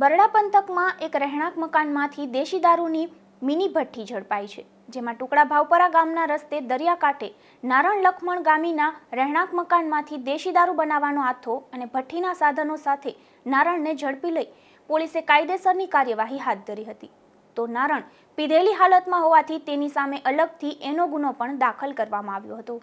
બરડા પંથકમાં એક રહેણાંક મકાનમાંથી દેશી દારૂની મિની ભઠ્ઠી ઝડપાઈ છે જેમાં ટુકડા ભાવપરા ગામના રસ્તે દરિયાકાંઠે નારણ લખમણ ગામીના રહેણાંક મકાનમાંથી દેશી દારૂ બનાવવાનો હાથો અને ભઠ્ઠીના સાધનો સાથે નારણને ઝડપી લઈ પોલીસે કાયદેસરની કાર્યવાહી હાથ ધરી હતી તો નારણ પીધેલી હાલતમાં હોવાથી તેની સામે અલગથી એનો ગુનો પણ દાખલ કરવામાં આવ્યો હતો